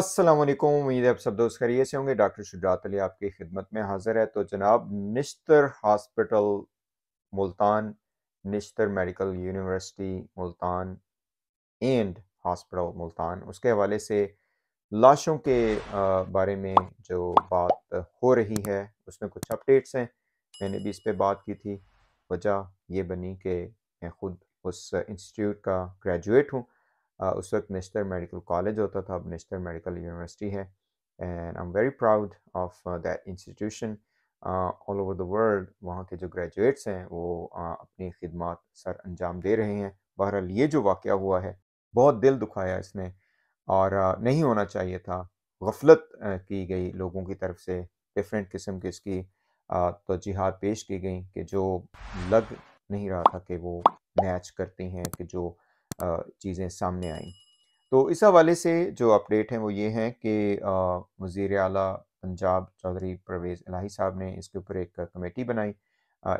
अस्सलाम वालेकुम उम्मीद है आप सब दोस्त खरीय से होंगे डॉक्टर शुजात अली आपकी खिदमत में हाजिर है तो जनाब Nishtar Hospital Multan Nishtar Medical University Multan and Hospital Multan उसके हवाले से लाशों के बारे में जो बात हो रही है उसमें कुछ अपडेट्स हैं मैंने भी इस पर बात की थी वजह ये बनी कि मैं ख़ुद उस इंस्टीट्यूट का ग्रेजुएट हूँ उस वक्त नेशनल मेडिकल कॉलेज होता था अब नेशनल मेडिकल यूनिवर्सिटी है and I am very proud of that institution all over the world वहाँ के जो ग्रेजुएट्स हैं वो uh, अपनी खिदमत सर अंजाम दे रहे हैं बहरहाल ये जो वाक़ हुआ है बहुत दिल दुखाया इसने और uh, नहीं होना चाहिए था गफलत uh, की गई लोगों की तरफ से डिफरेंट किस्म की इसकी तोजीहत पेश की गई कि जो लग नहीं रहा था कि वो मैच करती हैं कि जो चीज़ें सामने आई तो इस हवाले से जो अपडेट हैं वो ये हैं कि वज़ी अला पंजाब चौधरी परवेज़ इलाही साहब ने इसके ऊपर एक कमेटी बनाई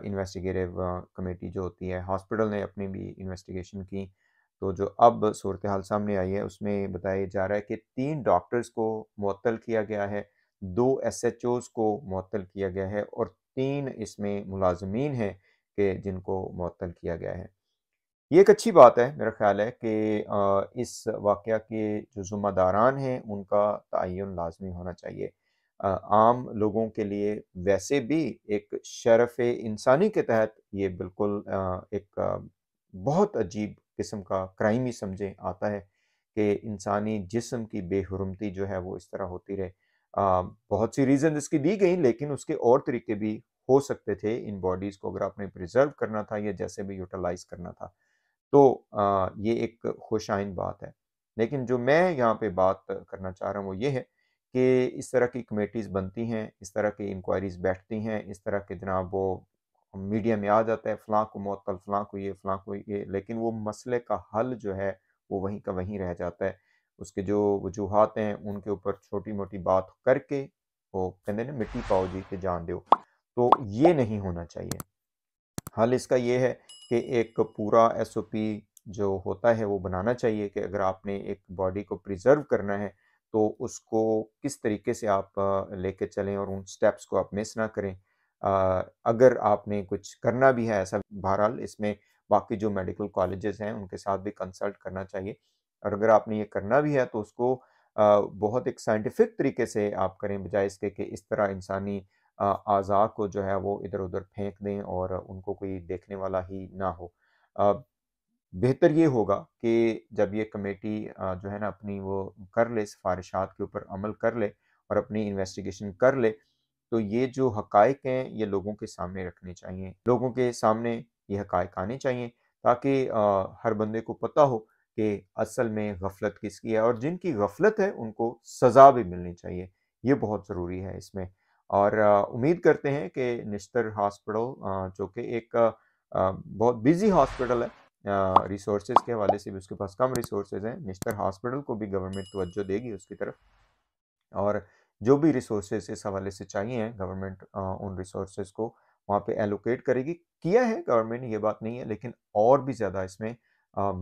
इन्वेस्टिगेटिव कमेटी जो होती है हॉस्पिटल ने अपनी भी इन्वेस्टिगेशन की तो जो अब सूरत हाल सामने आई है उसमें बताया जा रहा है कि तीन डॉक्टर्स को मअतल किया गया है दो एस एच ओज़ को मअतल किया गया है और तीन इसमें मुलाजमीन हैं कि जिनको मअतल किया गया है ये एक अच्छी बात है मेरा ख्याल है कि इस वाक़ के जो ज़ुम्मेदारान हैं उनका तयन लाजमी होना चाहिए आम लोगों के लिए वैसे भी एक शरफ़ इंसानी के तहत ये बिल्कुल एक बहुत अजीब किस्म का क्राइम ही समझे आता है कि इंसानी जिस्म की बेहरमती जो है वो इस तरह होती रहे बहुत सी रीज़न इसकी दी गई लेकिन उसके और तरीके भी हो सकते थे इन बॉडीज़ को अगर आपने प्रिजर्व करना था या जैसे भी यूटिलाइज करना था तो आ, ये एक खुशाइन बात है लेकिन जो मैं यहाँ पे बात करना चाह रहा हूँ वो ये है कि इस तरह की कमेटीज़ बनती हैं इस तरह की इंक्वायरीज़ बैठती हैं इस तरह के जनाब वो मीडिया में आ जाता है फ़लाँ को मअतल फ़लाँ को ये फ़लाँ को ये लेकिन वो मसले का हल जो है वो वहीं का वहीं रह जाता है उसके जो वजूहत हैं उनके ऊपर छोटी मोटी बात करके वो कहते ना मिट्टी पाओ जी के जान दो तो ये नहीं होना चाहिए हल इसका ये है कि एक पूरा पी जो होता है वो बनाना चाहिए कि अगर आपने एक बॉडी को प्रिजर्व करना है तो उसको किस तरीके से आप लेके चलें और उन स्टेप्स को आप मिस ना करें अगर आपने कुछ करना भी है ऐसा बहरहाल इसमें बाकी जो मेडिकल कॉलेजेस हैं उनके साथ भी कंसल्ट करना चाहिए और अगर आपने ये करना भी है तो उसको बहुत एक साइंटिफिक तरीके से आप करें बजाय इसके कि इस तरह इंसानी आज़ा को जो है वो इधर उधर फेंक दें और उनको कोई देखने वाला ही ना हो बेहतर ये होगा कि जब ये कमेटी जो है ना अपनी वो कर ले सिफारिशात के ऊपर अमल कर ले और अपनी इन्वेस्टिगेशन कर ले तो ये जो हकायक हैं ये लोगों के सामने रखने चाहिए लोगों के सामने ये हकायक आने चाहिए ताकि हर बंदे को पता हो कि असल में गफलत किसकी है और जिनकी गफलत है उनको सज़ा भी मिलनी चाहिए ये बहुत ज़रूरी है इसमें और उम्मीद करते हैं कि निस्तर हॉस्पिटल जो कि एक बहुत बिजी हॉस्पिटल है रिसोर्सेज के हवाले से भी उसके पास कम रिसोर्सेज हैं निस्तर हॉस्पिटल को भी गवर्नमेंट तोज्जो देगी उसकी तरफ और जो भी रिसोर्सेज इस हवाले से चाहिए हैं गवर्नमेंट उन रिसोर्सेज को वहाँ पे एलोकेट करेगी किया है गवर्नमेंट ये बात नहीं है लेकिन और भी ज़्यादा इसमें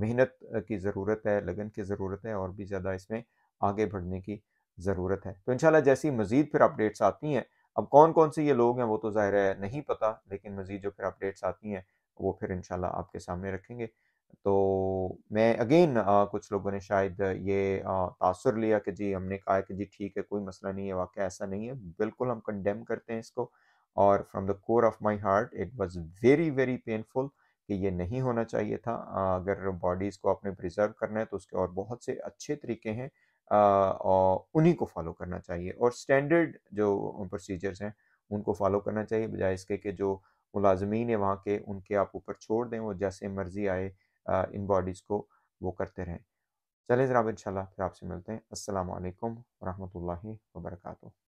मेहनत की ज़रूरत है लगन की ज़रूरत है और भी ज़्यादा इसमें आगे बढ़ने की ज़रूरत है तो इन जैसी मज़ीद फिर अपडेट्स आती हैं अब कौन कौन से ये लोग हैं वो तो ज़ाहिर है नहीं पता लेकिन मज़ीद जो फिर अपडेट्स आती हैं वो फिर इन आपके सामने रखेंगे तो मैं अगेन आ, कुछ लोगों ने शायद ये तासर लिया कि जी हमने कहा कि जी ठीक है कोई मसला नहीं है वाक़ ऐसा नहीं है बिल्कुल हम कंडेम करते हैं इसको और from the core of my heart it was very very painful कि ये नहीं होना चाहिए था अगर बॉडीज़ को आपने प्रिजर्व करना है तो उसके और बहुत से अच्छे तरीके हैं और उन्हीं को फॉलो करना चाहिए और स्टैंडर्ड जो प्रोसीजर्स हैं उनको फॉलो करना चाहिए बजाय इसके कि जो मुलाजमीन है वहाँ के उनके आप ऊपर छोड़ दें और जैसे मर्जी आए इन बॉडीज़ को वो करते रहें चलें जनाब इंशाल्लाह फिर आपसे मिलते हैं अस्सलाम वालेकुम वर्का